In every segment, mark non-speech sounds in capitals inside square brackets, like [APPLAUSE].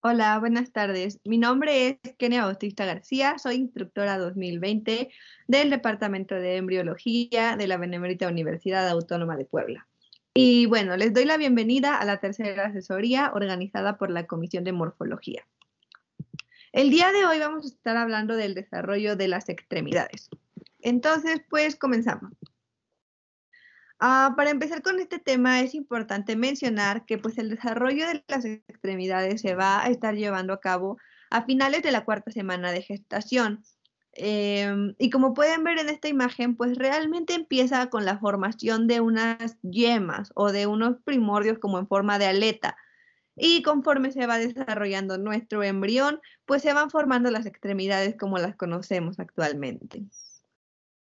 Hola, buenas tardes. Mi nombre es Kenia Bautista García, soy instructora 2020 del Departamento de Embriología de la Benemérita Universidad Autónoma de Puebla. Y bueno, les doy la bienvenida a la tercera asesoría organizada por la Comisión de Morfología. El día de hoy vamos a estar hablando del desarrollo de las extremidades. Entonces, pues comenzamos. Ah, para empezar con este tema es importante mencionar que pues el desarrollo de las extremidades se va a estar llevando a cabo a finales de la cuarta semana de gestación. Em, y como pueden ver en esta imagen, pues realmente empieza con la formación de unas yemas o de unos primordios como en forma de aleta. Y conforme se va desarrollando nuestro embrión, pues se van formando las extremidades como las conocemos actualmente.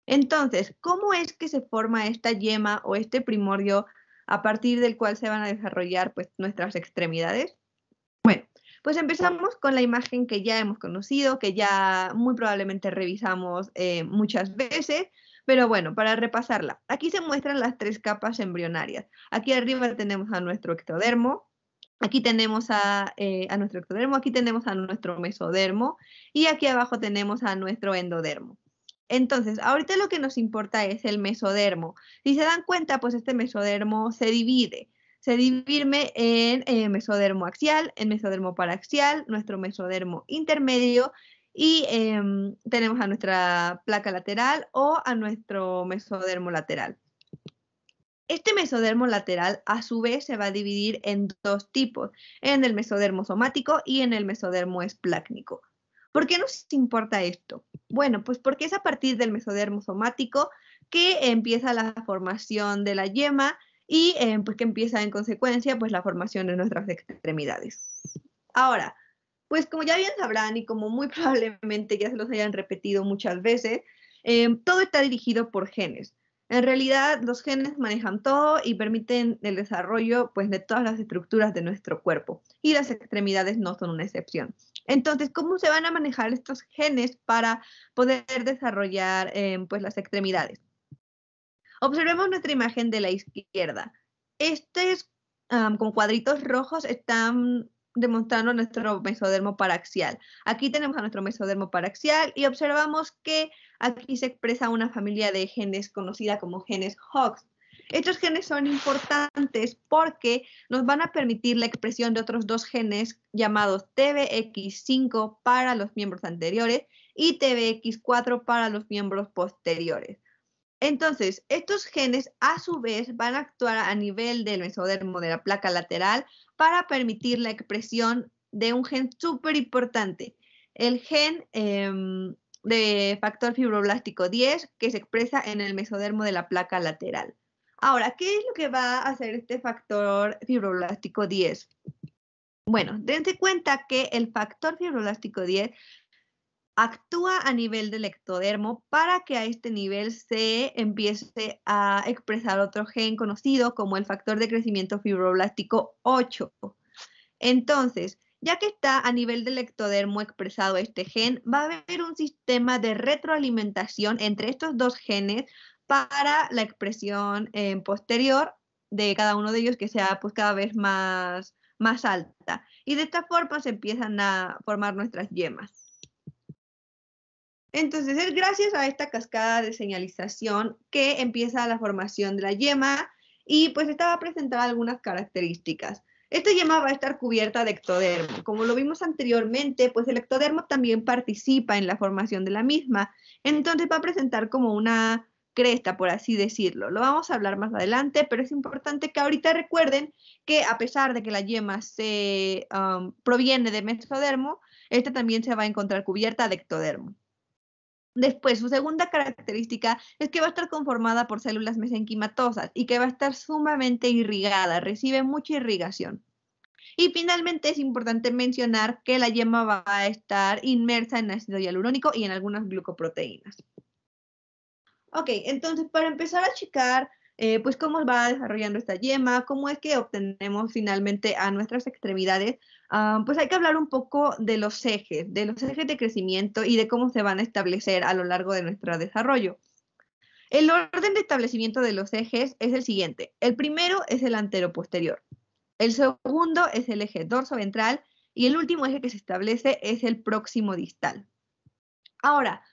Entonces, ¿cómo es que se forma esta yema o este primordio a partir del cual se van a desarrollar pues, nuestras extremidades? Bueno, pues empezamos con la imagen que ya hemos conocido, que ya muy probablemente revisamos eh, muchas veces, pero bueno, para repasarla, aquí se muestran las tres capas embrionarias. Aquí arriba tenemos a nuestro ectodermo, aquí tenemos a, eh, nuestro ectodermo, aquí tenemos a nuestro mesodermo y aquí abajo tenemos a nuestro endodermo. Entonces, ahorita lo que nos importa es el mesodermo. Si se dan cuenta, pues este mesodermo se divide. Se divide en eh, mesodermo axial, en mesodermo paraxial, nuestro mesodermo intermedio y em, tenemos a nuestra placa lateral o a nuestro mesodermo lateral. Este mesodermo lateral a su vez se va a dividir en dos tipos, en el mesodermo somático y en el mesodermo esplácnico. ¿Por qué nos importa esto? Bueno, pues porque es a partir del mesodermo somático que empieza la formación de la yema y eh, pues que empieza en consecuencia pues la formación de nuestras extremidades. Ahora, pues como ya bien sabrán y como muy [LAUGHS] probablemente ya se los hayan repetido muchas veces, eh, todo está dirigido por genes. En realidad, los genes manejan todo y permiten el desarrollo pues, de todas las estructuras de nuestro cuerpo, y las extremidades no son una excepción. Entonces, ¿cómo se van a manejar estos genes para poder desarrollar eh, pues, las extremidades? Observemos nuestra imagen de la izquierda. Estos con cuadritos rojos están demostrando nuestro mesodermo paraxial. Aquí tenemos a nuestro mesodermo paraxial y observamos que aquí se expresa una familia de genes conocida como genes Hox. Estos genes son importantes porque nos van a permitir la expresión de otros dos genes llamados TBX5 para los miembros anteriores y TBX4 para los miembros posteriores. Entonces, estos genes a su vez van a actuar a nivel del mesodermo de la placa lateral para permitir la expresión de un gen súper importante, el gen em, de factor fibroblástico 10 que se expresa en el mesodermo de la placa lateral. Ahora, ¿qué es lo que va a hacer este factor fibroblástico 10? Bueno, dense cuenta que el factor fibroblástico 10 actúa a nivel del ectodermo para que a este nivel se empiece a expresar otro gen conocido como el factor de crecimiento fibroblástico 8. Entonces, ya que está a nivel del ectodermo expresado este gen, va a haber un sistema de retroalimentación entre estos dos genes para la expresión eh, posterior de cada uno de ellos que sea pues cada vez más, más alta. Y de esta forma se empiezan a formar nuestras yemas. Entonces es gracias a esta cascada de señalización que empieza la formación de la yema y pues esta va a presentar algunas características. Esta yema va a estar cubierta de ectodermo. Como lo vimos anteriormente, pues el ectodermo también participa en la formación de la misma. Entonces va a presentar como una cresta, por así decirlo. Lo vamos a hablar más adelante, pero es importante que ahorita recuerden que a pesar de que la yema se um, proviene de mesodermo, esta también se va a encontrar cubierta de ectodermo. Después, su segunda característica es que va a estar conformada por células mesenquimatosas y que va a estar sumamente irrigada, recibe mucha irrigación. Y finalmente es importante mencionar que la yema va a estar inmersa en ácido hialurónico y en algunas glucoproteínas. Ok, entonces para empezar a checar, eh, pues cómo va desarrollando esta yema, cómo es que obtenemos finalmente a nuestras extremidades, ah, pues hay que hablar un poco de los ejes, de los ejes de crecimiento y de cómo se van a establecer a lo largo de nuestro desarrollo. El orden de establecimiento de los ejes es el siguiente. El primero es el posterior. El segundo es el eje dorso ventral. y el último eje que se establece es el próximo distal. Ahora,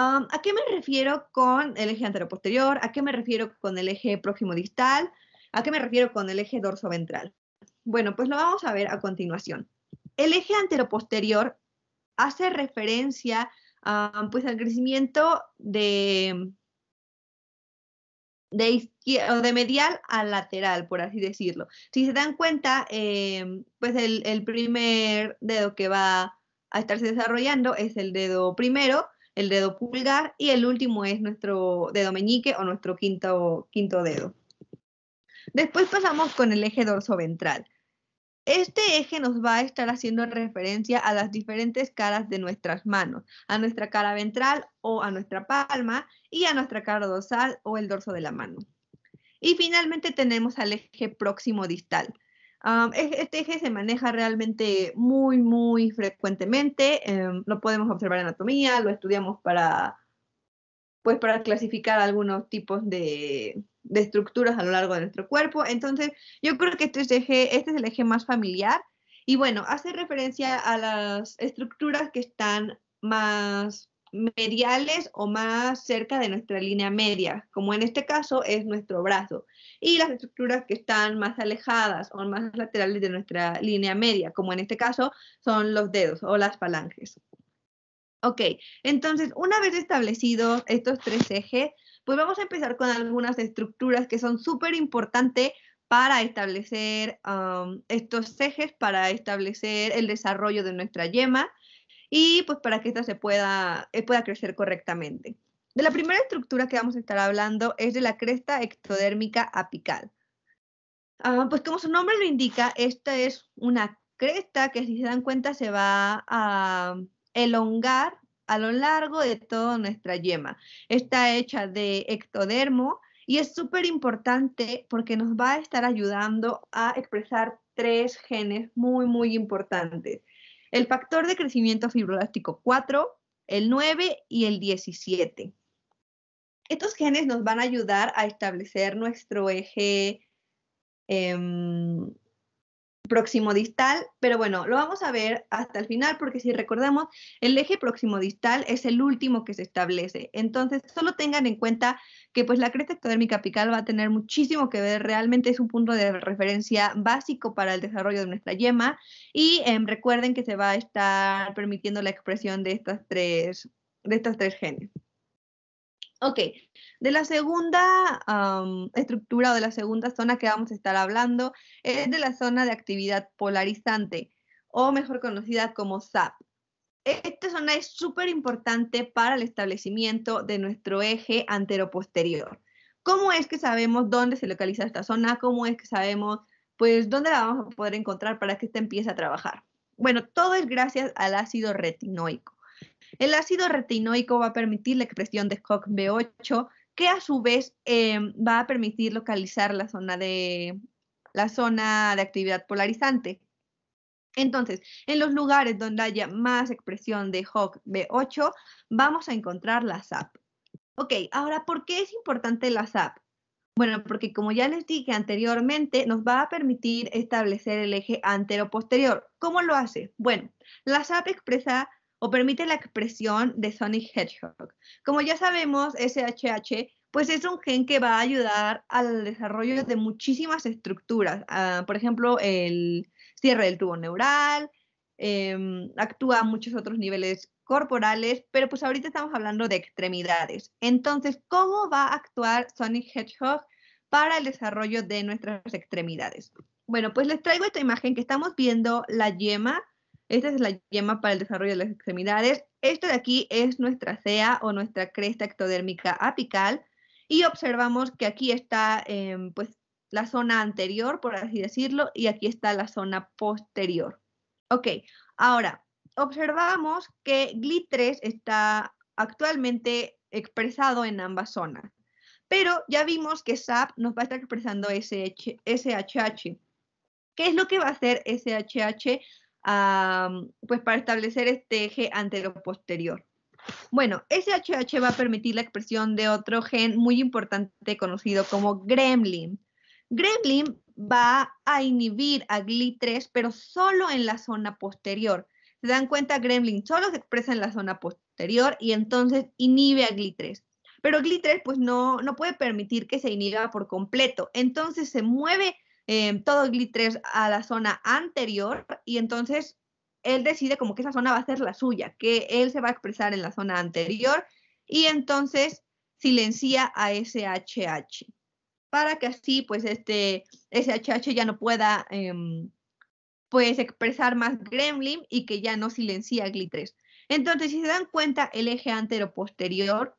¿A qué me refiero con el eje anteroposterior? ¿A qué me refiero con el eje próximo distal? ¿A qué me refiero con el eje dorso-ventral? Bueno, pues lo vamos a ver a continuación. El eje anteroposterior hace referencia pues al crecimiento de, de medial a lateral, por así decirlo. Si se dan cuenta, em, pues el, primer dedo que va a estarse desarrollando es el dedo primero el dedo pulgar y el último es nuestro dedo meñique o nuestro quinto, quinto dedo. Después pasamos con el eje dorsoventral. Este eje nos va a estar haciendo referencia a las diferentes caras de nuestras manos, a nuestra cara ventral o a nuestra palma y a nuestra cara dorsal o el dorso de la mano. Y finalmente tenemos al eje próximo distal este eje se maneja realmente muy, muy frecuentemente. Em, lo podemos observar en anatomía, lo estudiamos para, pues, para clasificar algunos tipos de, estructuras a lo largo de nuestro cuerpo. Entonces, yo creo que este es, este es el eje más familiar. Y bueno, hace referencia a las estructuras que están más mediales o más cerca de nuestra línea media, como en este caso es nuestro brazo y las estructuras que están más alejadas o más laterales de nuestra línea media, como en este caso son los dedos o las falanges. Ok, entonces una vez establecidos estos tres ejes, pues vamos a empezar con algunas estructuras que son súper importantes para establecer um, estos ejes, para establecer el desarrollo de nuestra yema y pues para que ésta se pueda, eh, pueda crecer correctamente. De la primera estructura que vamos a estar hablando es de la cresta ectodérmica apical. Ah, pues como su nombre lo indica, esta es una cresta que si se dan cuenta se va a elongar a lo largo de toda nuestra yema. Está hecha de ectodermo y es súper importante porque nos va a estar ayudando a expresar tres genes muy, muy importantes. El factor de crecimiento fibroblástico 4, el 9 y el 17. Estos genes nos van a ayudar a establecer nuestro eje em, próximo distal, pero bueno, lo vamos a ver hasta el final porque si recordamos, el eje próximo distal es el último que se establece. Entonces, solo tengan en cuenta que pues la cresta ectodérmica apical va a tener muchísimo que ver, realmente es un punto de referencia básico para el desarrollo de nuestra yema y em, recuerden que se va a estar permitiendo la expresión de estas tres de estas tres genes. Ok, de la segunda estructura o de la segunda zona que vamos a estar hablando es de la zona de actividad polarizante o mejor conocida como SAP. Esta zona es súper importante para el establecimiento de nuestro eje anteroposterior. ¿Cómo es que sabemos dónde se localiza esta zona? ¿Cómo es que sabemos pues dónde la vamos a poder encontrar para que esta empiece a trabajar? Bueno, todo es gracias al ácido retinoico. El ácido retinoico va a permitir la expresión de HOC b 8 que a su vez em, va a permitir localizar la zona de, la zona de actividad polarizante. Entonces, en los lugares donde haya más expresión de HOC B8, vamos a encontrar la SAP. Ok, ahora, ¿por qué es importante la SAP? Bueno, porque como ya les dije anteriormente, nos va a permitir establecer el eje antero-posterior. ¿Cómo lo hace? Bueno, la SAP expresa o permite la expresión de Sonic Hedgehog. Como ya sabemos, SHH pues es un gen que va a ayudar al desarrollo de muchísimas estructuras, ah, por ejemplo, el cierre del tubo neural, em, actúa a muchos otros niveles corporales, pero pues ahorita estamos hablando de extremidades. Entonces, ¿cómo va a actuar Sonic Hedgehog para el desarrollo de nuestras extremidades? Bueno, pues les traigo esta imagen que estamos viendo la yema esta es la yema para el desarrollo de las extremidades. Esto de aquí es nuestra cea o nuestra cresta ectodérmica apical. Y observamos que aquí está em, pues, la zona anterior, por así decirlo, y aquí está la zona posterior. Ok, ahora observamos que GLI3 está actualmente expresado en ambas zonas. Pero ya vimos que SAP nos va a estar expresando SHH. ¿Qué es lo que va a hacer SHH? pues para establecer este eje lo posterior Bueno, SHH va a permitir la expresión de otro gen muy importante conocido como gremlin. Gremlin va a inhibir a GLI3, pero solo en la zona posterior. Se dan cuenta, gremlin solo se expresa en la zona posterior y entonces inhibe a GLI3. Pero GLI3 pues no, no puede permitir que se inhiba por completo. Entonces se mueve todo em, todo glitres a la zona anterior y entonces él decide como que esa zona va a ser la suya, que él se va a expresar en la zona anterior y entonces silencia a SHH para que así pues este SHH ya no pueda em, pues expresar más gremlin y que ya no silencia glitres. Entonces, si se dan cuenta, el eje antero posterior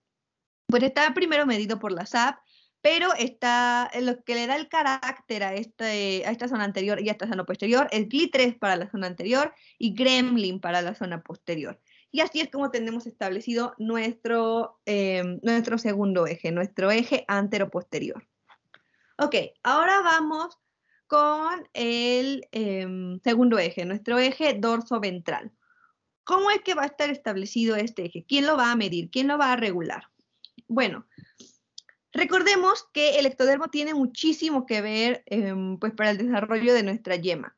pues está primero medido por la SAP pero está, eh, lo que le da el carácter a, este, a esta zona anterior y a esta zona posterior es Glitres para la zona anterior y gremlin para la zona posterior. Y así es como tenemos establecido nuestro, em, nuestro segundo eje, nuestro eje antero-posterior. Ok, ahora vamos con el em, segundo eje, nuestro eje dorso-ventral. ¿Cómo es que va a estar establecido este eje? ¿Quién lo va a medir? ¿Quién lo va a regular? Bueno, Recordemos que el ectodermo tiene muchísimo que ver em, pues para el desarrollo de nuestra yema.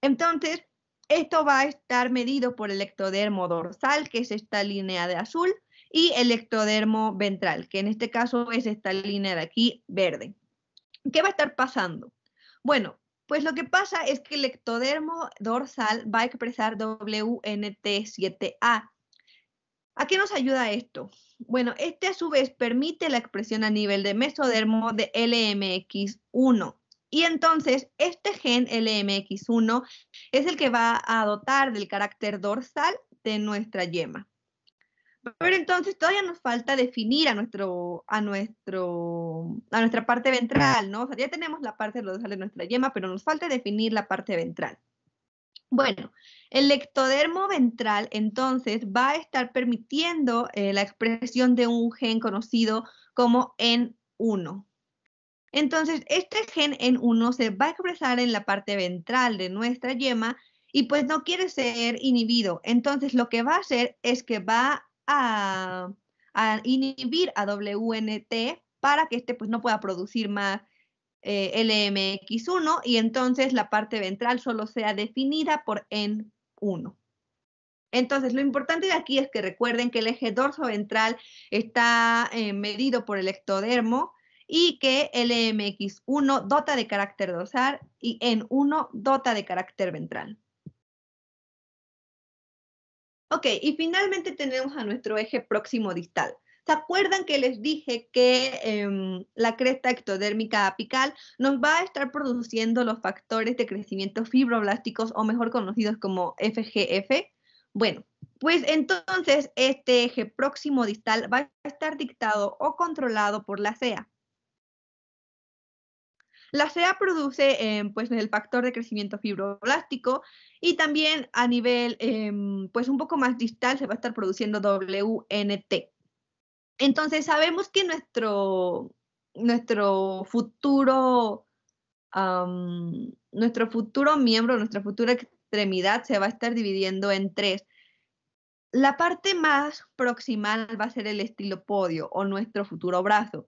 Entonces, esto va a estar medido por el ectodermo dorsal, que es esta línea de azul, y el ectodermo ventral, que en este caso es esta línea de aquí verde. ¿Qué va a estar pasando? Bueno, pues lo que pasa es que el ectodermo dorsal va a expresar WNT7A, ¿A qué nos ayuda esto? Bueno, este a su vez permite la expresión a nivel de mesodermo de LMX1. Y entonces, este gen LMX1 es el que va a dotar del carácter dorsal de nuestra yema. Pero entonces todavía nos falta definir a, nuestro, a, nuestro, a nuestra parte ventral, ¿no? O sea, ya tenemos la parte dorsal de nuestra yema, pero nos falta definir la parte ventral. Bueno, el ectodermo ventral entonces va a estar permitiendo eh, la expresión de un gen conocido como N1. Entonces, este gen N1 se va a expresar en la parte ventral de nuestra yema y pues no quiere ser inhibido. Entonces, lo que va a hacer es que va a, a inhibir a WNT para que este pues no pueda producir más eh, LMX1 y entonces la parte ventral solo sea definida por N1. Entonces, lo importante de aquí es que recuerden que el eje dorso-ventral está eh, medido por el ectodermo y que LMX1 dota de carácter dorsal y N1 dota de carácter ventral. Ok, y finalmente tenemos a nuestro eje próximo distal. ¿Se acuerdan que les dije que em, la cresta ectodérmica apical nos va a estar produciendo los factores de crecimiento fibroblásticos o mejor conocidos como FGF? Bueno, pues entonces este eje próximo distal va a estar dictado o controlado por la CEA. La CEA produce em, pues, el factor de crecimiento fibroblástico y también a nivel em, pues un poco más distal se va a estar produciendo WNT. Entonces sabemos que nuestro, nuestro futuro, nuestro futuro miembro, nuestra futura extremidad se va a estar dividiendo en tres. La parte más proximal va a ser el estilopodio o nuestro futuro brazo.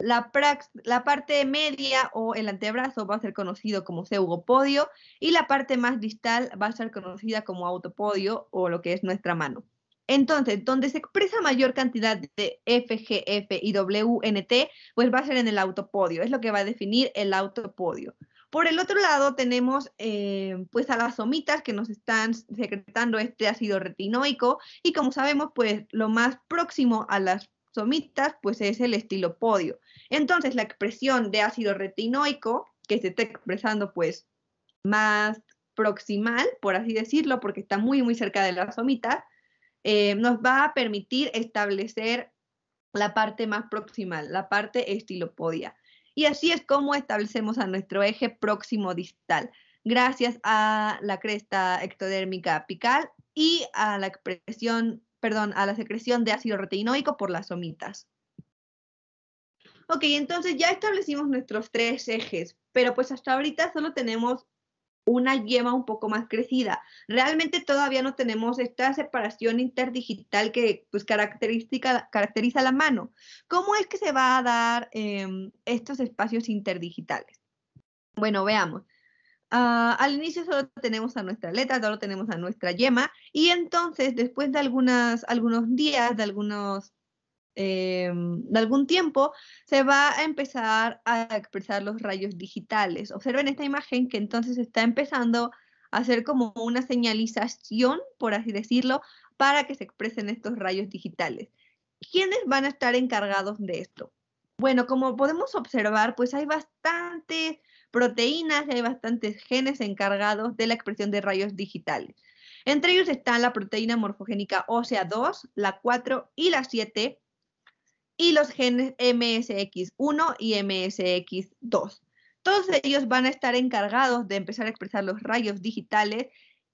La, la, parte media o el antebrazo va a ser conocido como pseudopodio, y la parte más distal va a ser conocida como autopodio o lo que es nuestra mano. Entonces, donde se expresa mayor cantidad de FGF y WNT, pues va a ser en el autopodio, es lo que va a definir el autopodio. Por el otro lado tenemos eh, pues a las somitas que nos están secretando este ácido retinoico y como sabemos pues lo más próximo a las somitas pues es el estilopodio. Entonces la expresión de ácido retinoico que se está expresando pues más proximal, por así decirlo, porque está muy muy cerca de las somitas, eh, nos va a permitir establecer la parte más proximal, la parte estilopodia. Y así es como establecemos a nuestro eje próximo distal, gracias a la cresta ectodérmica apical y a la expresión, perdón, a la secreción de ácido retinoico por las somitas. Ok, entonces ya establecimos nuestros tres ejes, pero pues hasta ahorita solo tenemos una yema un poco más crecida. Realmente todavía no tenemos esta separación interdigital que pues, característica, caracteriza la mano. ¿Cómo es que se va a dar em, estos espacios interdigitales? Bueno, veamos. Ah, al inicio solo tenemos a nuestra letra, solo tenemos a nuestra yema y entonces después de algunos días, de algunos eh, de algún tiempo, se va a empezar a expresar los rayos digitales. Observen esta imagen que entonces está empezando a hacer como una señalización, por así decirlo, para que se expresen estos rayos digitales. ¿Quiénes van a estar encargados de esto? Bueno, como podemos observar, pues hay bastantes proteínas hay bastantes genes encargados de la expresión de rayos digitales. Entre ellos están la proteína morfogénica oca 2 la 4 y la 7, y los genes MSX1 y MSX2. Todos ellos van a estar encargados de empezar a expresar los rayos digitales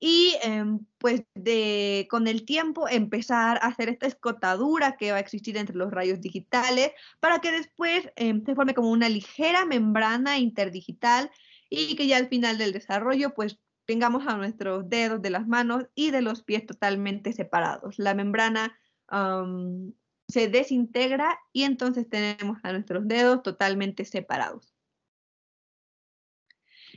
y em, pues de, con el tiempo empezar a hacer esta escotadura que va a existir entre los rayos digitales para que después em, se forme como una ligera membrana interdigital y que ya al final del desarrollo pues tengamos a nuestros dedos de las manos y de los pies totalmente separados. La membrana se desintegra y entonces tenemos a nuestros dedos totalmente separados.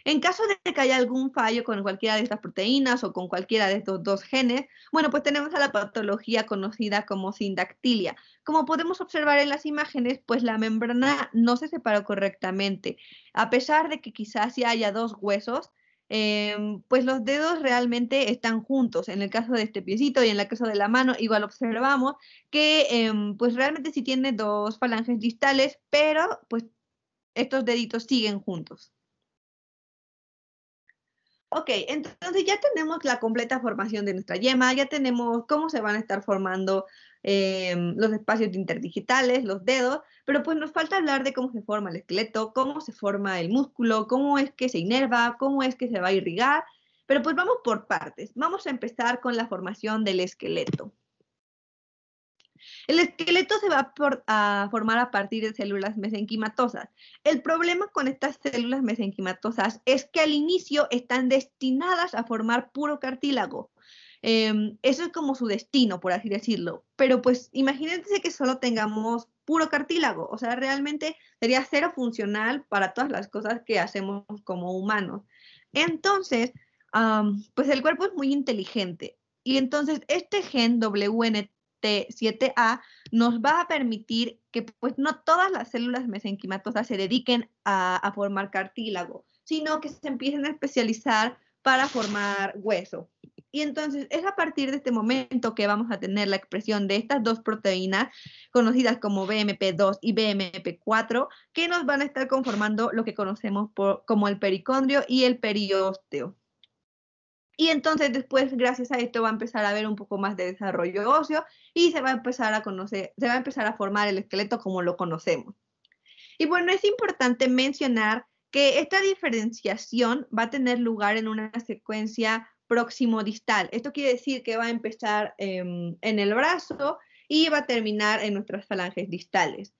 En caso de que haya algún fallo con cualquiera de estas proteínas o con cualquiera de estos dos genes, bueno, pues tenemos a la patología conocida como sindactilia. Como podemos observar en las imágenes, pues la membrana no se separó correctamente. A pesar de que quizás ya haya dos huesos, Em, pues los dedos realmente están juntos. En el caso de este piecito y en el caso de la mano, igual observamos que em, pues realmente sí tiene dos falanges distales, pero pues estos deditos siguen juntos. Ok, entonces ya tenemos la completa formación de nuestra yema, ya tenemos cómo se van a estar formando Em, los espacios interdigitales, los dedos, pero pues nos falta hablar de cómo se forma el esqueleto, cómo se forma el músculo, cómo es que se inerva, cómo es que se va a irrigar, pero pues vamos por partes. Vamos a empezar con la formación del esqueleto. El esqueleto se va a, formar a partir de células mesenquimatosas. El problema con estas células mesenquimatosas es que al inicio están destinadas a formar puro cartílago, Em, eso es como su destino, por así decirlo. Pero pues imagínense que solo tengamos puro cartílago, o sea, realmente sería cero funcional para todas las cosas que hacemos como humanos. Entonces, pues el cuerpo es muy inteligente y entonces este gen WNT7A nos va a permitir que pues no todas las células mesenquimatosas se dediquen a, a formar cartílago, sino que se empiecen a especializar para formar hueso. Y entonces es a partir de este momento que vamos a tener la expresión de estas dos proteínas conocidas como BMP2 y BMP4 que nos van a estar conformando lo que conocemos como el pericondrio y el periósteo. Y entonces después, gracias a esto, va a empezar a haber un poco más de desarrollo óseo y se va a empezar a conocer, se va a empezar a formar el esqueleto como lo conocemos. Y bueno, es importante mencionar que esta diferenciación va a tener lugar en una secuencia próximo distal. Esto quiere decir que va a empezar em, en el brazo y va a terminar en nuestras falanges distales.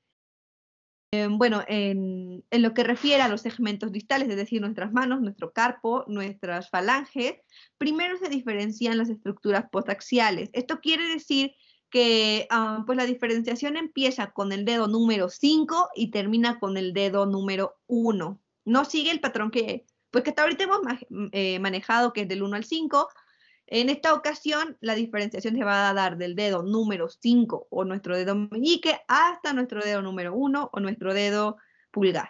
Em, bueno, en, lo que refiere a los segmentos distales, es decir, nuestras manos, nuestro carpo, nuestras falanges, primero se diferencian las estructuras postaxiales. Esto quiere decir que pues la diferenciación empieza con el dedo número 5 y termina con el dedo número 1. No sigue el patrón que pues que hasta ahorita hemos eh, manejado que es del 1 al 5. En esta ocasión, la diferenciación se va a dar del dedo número 5 o nuestro dedo meñique hasta nuestro dedo número 1 o nuestro dedo pulgar.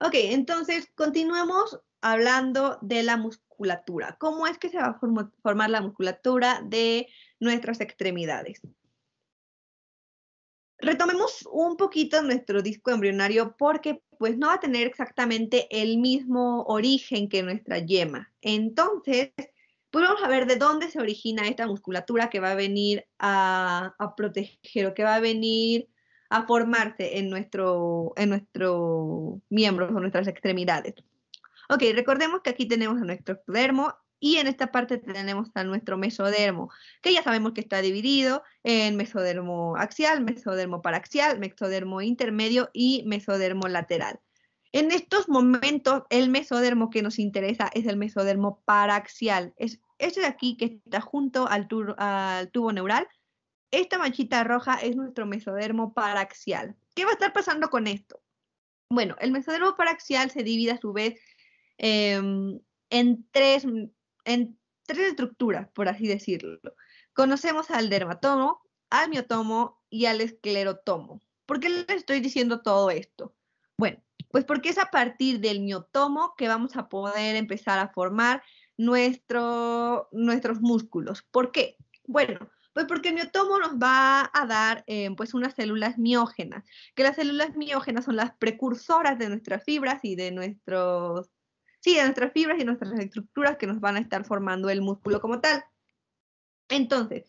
Ok, entonces continuemos hablando de la musculatura. ¿Cómo es que se va a formar la musculatura de nuestras extremidades? Retomemos un poquito nuestro disco embrionario porque pues no va a tener exactamente el mismo origen que nuestra yema. Entonces, podemos vamos a ver de dónde se origina esta musculatura que va a venir a, proteger o que va a venir a formarse en nuestro, en nuestro miembro o nuestras extremidades. Ok, recordemos que aquí tenemos a nuestro ectodermo y en esta parte tenemos a nuestro mesodermo, que ya sabemos que está dividido en mesodermo axial, mesodermo paraxial, mesodermo intermedio y mesodermo lateral. En estos momentos, el mesodermo que nos interesa es el mesodermo paraxial. Es este de aquí que está junto al, tubo neural. Esta manchita roja es nuestro mesodermo paraxial. ¿Qué va a estar pasando con esto? Bueno, el mesodermo paraxial se divide a su vez em, en tres en tres estructuras, por así decirlo. Conocemos al dermatomo, al miotomo y al esclerotomo. ¿Por qué les estoy diciendo todo esto? Bueno, pues porque es a partir del miotomo que vamos a poder empezar a formar nuestros músculos. ¿Por qué? Bueno, pues porque el miotomo nos va a dar eh, pues unas células miógenas, que las células miógenas son las precursoras de nuestras fibras y de nuestros sí, de nuestras fibras y nuestras estructuras que nos van a estar formando el músculo como tal. Entonces,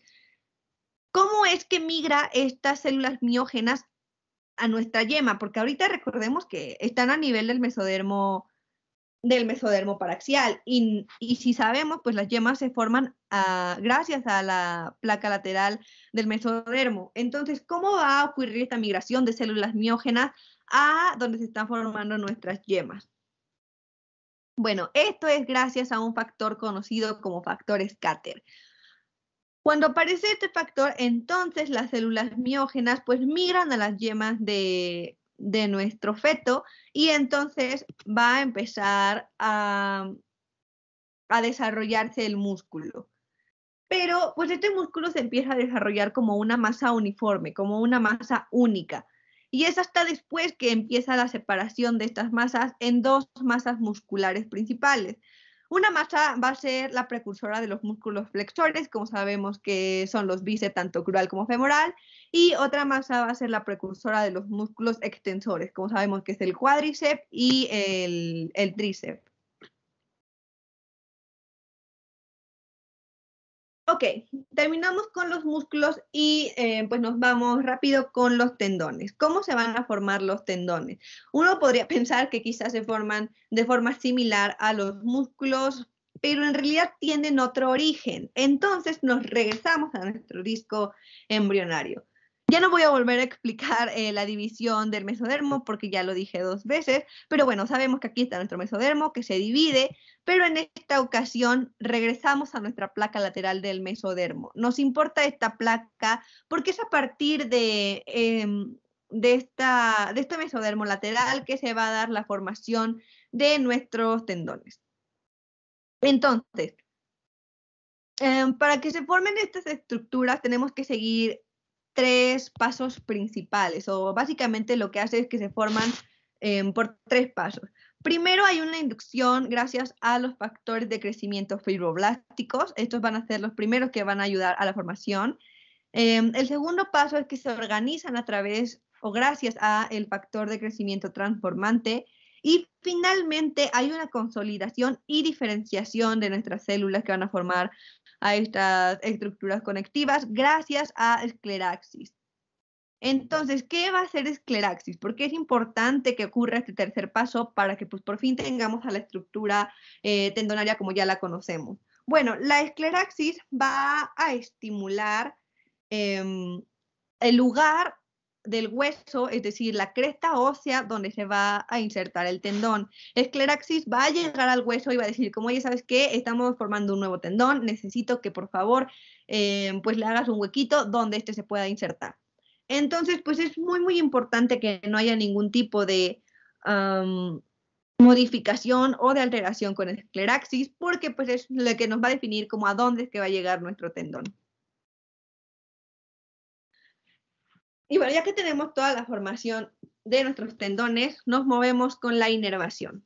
¿cómo es que migra estas células miógenas a nuestra yema? Porque ahorita recordemos que están a nivel del mesodermo del mesodermo paraxial y, si sabemos pues las yemas se forman gracias a la placa lateral del mesodermo entonces cómo va a ocurrir esta migración de células miógenas a donde se están formando nuestras yemas bueno, esto es gracias a un factor conocido como factor scatter. Cuando aparece este factor, entonces las células miógenas pues migran a las yemas de, nuestro feto y entonces va a empezar a desarrollarse el músculo. Pero pues este músculo se empieza a desarrollar como una masa uniforme, como una masa única. Y es hasta después que empieza la separación de estas masas en dos masas musculares principales. Una masa va a ser la precursora de los músculos flexores, como sabemos que son los bíceps, tanto crural como femoral, y otra masa va a ser la precursora de los músculos extensores, como sabemos que es el cuádriceps y el, el tríceps. Ok, terminamos con los músculos y eh, pues nos vamos rápido con los tendones. ¿Cómo se van a formar los tendones? Uno podría [LAUGHS] pensar que quizás se forman de forma similar a los músculos, pero en realidad tienen otro origen. Entonces nos regresamos a nuestro disco embrionario. Ya no voy a volver a explicar eh, la división del mesodermo porque ya lo dije dos veces, pero bueno, sabemos que aquí está nuestro mesodermo que se divide, pero en esta ocasión regresamos a nuestra placa lateral del mesodermo. Nos importa esta placa porque es a partir de... Em, de, esta, de este mesodermo lateral que se va a dar la formación de nuestros tendones. Entonces, em, para que se formen estas estructuras tenemos que seguir tres pasos principales, o básicamente lo que hace es que se forman em, por tres pasos. Primero hay una inducción gracias a los factores de crecimiento fibroblásticos. Estos van a ser los primeros que van a ayudar a la formación. Em, el segundo paso es que se organizan a través o gracias a el factor de crecimiento transformante. Y finalmente hay una consolidación y diferenciación de nuestras células que van a formar a estas estructuras conectivas gracias a escleraxis. Entonces, ¿qué va a hacer escleraxis? Porque es importante que ocurra este tercer paso para que pues, por fin tengamos a la estructura eh, tendonaria como ya la conocemos? Bueno, la escleraxis va a estimular em, el lugar del hueso, es decir, la cresta ósea donde se va a insertar el tendón. Escleraxis va a llegar al hueso y va a decir, como ya ¿sabes que Estamos formando un nuevo tendón, necesito que por favor eh, pues le hagas un huequito donde este se pueda insertar. Entonces, pues es muy, muy importante que no haya ningún tipo de modificación o de alteración con escleraxis, porque pues es lo que nos va a definir como a dónde es que va a llegar nuestro tendón. Y bueno, ya que tenemos toda la formación de nuestros tendones, nos movemos con la inervación.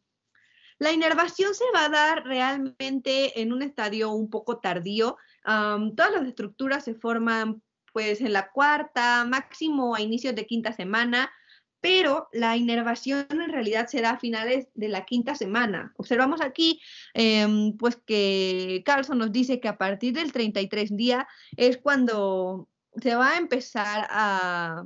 La inervación se va a dar realmente en un estadio un poco tardío. todas las estructuras se forman pues en la cuarta, máximo a inicios de quinta semana, pero la inervación en realidad será a finales de la quinta semana. Observamos aquí em, pues que Carlson nos dice que a partir del 33 día es cuando se va a empezar a,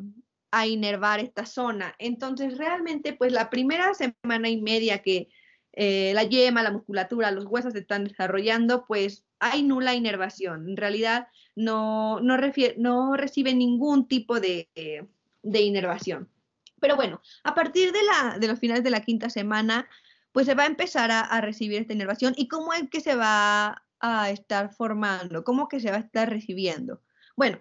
a inervar esta zona. Entonces, realmente, pues la primera semana y media que eh, la yema, la musculatura, los huesos se están desarrollando, pues hay nula inervación. En realidad, no, no, no recibe ningún tipo eh, de, inervación. Pero bueno, a partir de, la, de los finales de la quinta semana, pues se va a empezar a, recibir esta inervación. ¿Y cómo es que se va a estar formando? ¿Cómo que se va a estar recibiendo? Bueno,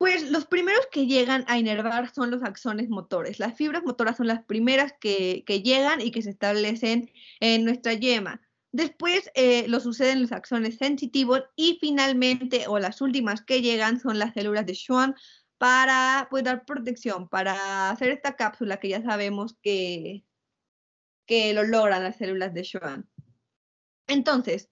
pues los primeros que llegan a inervar son los axones motores. Las fibras motoras son las primeras que, llegan y que se establecen en nuestra yema. Después eh, lo suceden los axones sensitivos y finalmente, o las últimas que llegan, son las células de Schwann para pues, dar protección, para hacer esta cápsula que ya sabemos que, que lo logran las células de Schwann. Entonces,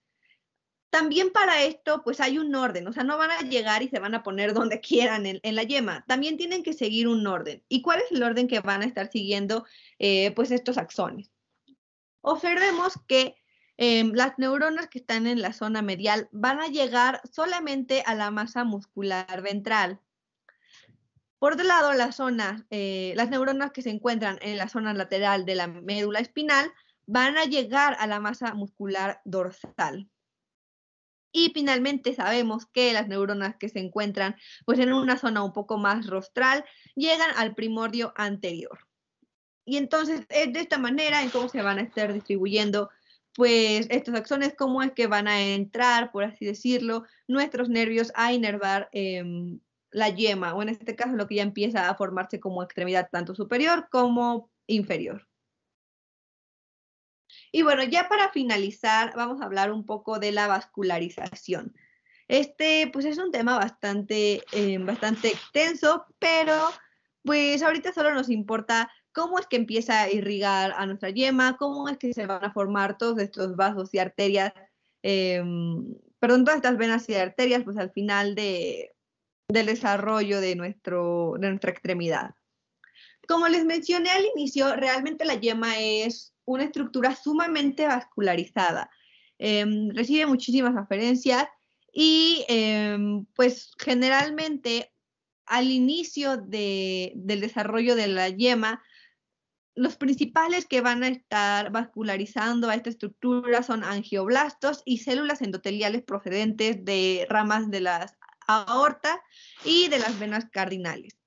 también para esto, pues hay un orden, o sea, no van a llegar y se van a poner donde [LAUGHS] quieran en, la yema, también tienen que seguir un orden. ¿Y cuál es el orden que van a estar siguiendo, eh, pues, estos axones? Observemos que em, las neuronas que están en la zona medial van a llegar solamente a la masa muscular ventral. Por otro lado, eh, las neuronas que se encuentran en la zona lateral de la médula espinal van a llegar a la masa muscular dorsal. Y finalmente sabemos que las neuronas que se encuentran pues, en una zona un poco más rostral llegan al primordio anterior. Y entonces es eh, de esta manera en cómo se van a estar distribuyendo pues estos axones, cómo es que van a entrar, por así decirlo, nuestros nervios a inervar em, la yema, o en este caso lo que ya empieza a formarse como extremidad tanto superior como inferior. Y bueno, ya para finalizar, vamos a hablar un poco de la vascularización. Este, pues es un tema bastante, em, bastante extenso, pero pues ahorita solo nos importa cómo es que empieza a irrigar a nuestra yema, cómo es que se van a formar todos estos vasos y arterias, em, perdón, todas estas venas y arterias, pues al final del desarrollo de, nuestro, de nuestra extremidad. Como les mencioné al inicio, realmente la yema es una estructura sumamente vascularizada. Em, recibe muchísimas aferencias y em, pues generalmente al inicio de, del desarrollo de la yema, los principales que van a estar vascularizando a esta estructura son angioblastos y células endoteliales procedentes de ramas de las aorta y de las venas cardinales.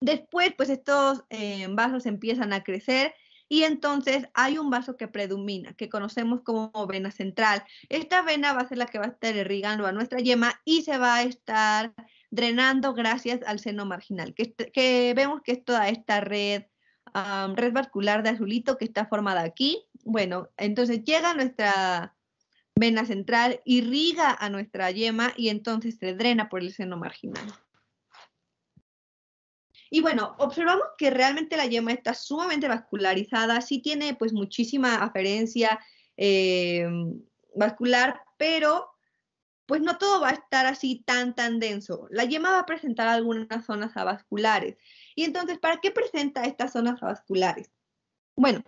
Después, pues estos em, vasos empiezan a crecer y entonces hay un vaso que predomina, que conocemos como vena central. Esta vena va a ser la que va a estar irrigando a nuestra yema y se va a estar drenando gracias al seno marginal, que, vemos que es toda esta red, red vascular de azulito que está formada aquí. Bueno, entonces llega nuestra vena central, irriga a nuestra yema y entonces se drena por el seno marginal. Y bueno, observamos que realmente la yema está sumamente vascularizada, sí tiene pues muchísima aferencia eh, vascular, pero pues no todo va a estar así tan, tan denso. La yema va a presentar algunas zonas avasculares. Y entonces, ¿para qué presenta estas zonas avasculares? Bueno,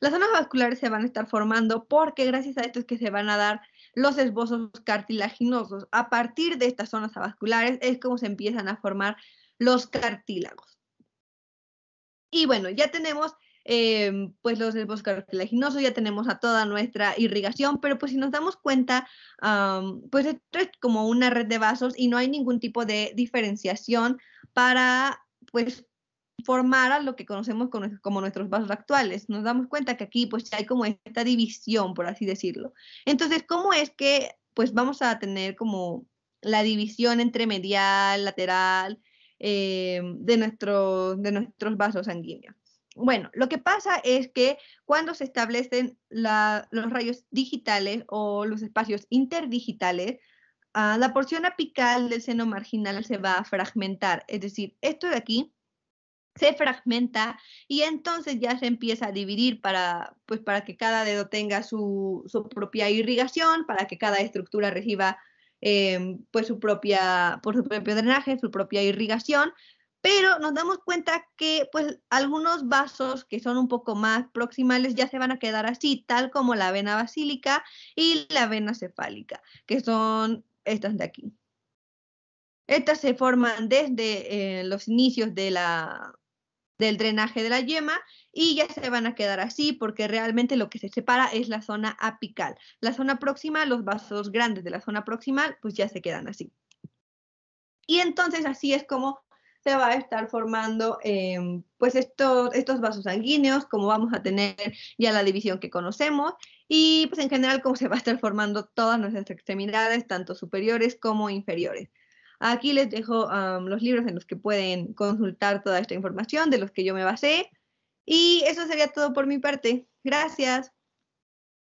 las zonas avasculares se van a estar formando porque gracias a esto es que se van a dar los esbozos cartilaginosos. A partir de estas zonas avasculares es como se empiezan a formar los cartílagos. Y bueno, ya tenemos eh, pues los nervios cartilaginosos, ya tenemos a toda nuestra irrigación, pero pues si nos damos cuenta, pues esto es como una red de vasos y no hay ningún tipo de diferenciación para pues formar a lo que conocemos como nuestros vasos actuales. Nos damos cuenta que aquí pues hay como esta división, por así decirlo. Entonces, ¿cómo es que pues vamos a tener como la división entre medial, lateral, eh, de, nuestro, de nuestros vasos sanguíneos. Bueno, lo que pasa es que cuando se establecen los rayos digitales o los espacios interdigitales, ah, la porción apical del seno marginal se va a fragmentar. Es decir, esto de aquí se fragmenta y entonces ya se empieza a dividir para, pues, para que cada dedo tenga su, su propia irrigación, para que cada estructura reciba Em, pues su propia, por su propio drenaje, su propia irrigación, pero nos damos cuenta que pues algunos vasos que son un poco más proximales ya se van a quedar así, tal como la vena basílica y la vena cefálica, que son estas de aquí. Estas se forman desde eh, los inicios de la, del drenaje de la yema y ya se van a quedar así porque realmente lo que se separa es la zona apical. La zona próxima, los vasos grandes de la zona proximal, pues ya se quedan así. Y entonces así es como se va a estar formando em, pues estos, estos vasos sanguíneos, como vamos a tener ya la división que conocemos y pues en general cómo se va a estar formando todas nuestras extremidades, tanto superiores como inferiores. Aquí les dejo los libros en los que pueden consultar toda esta información de los que yo me basé. Y eso sería todo por mi parte. Gracias.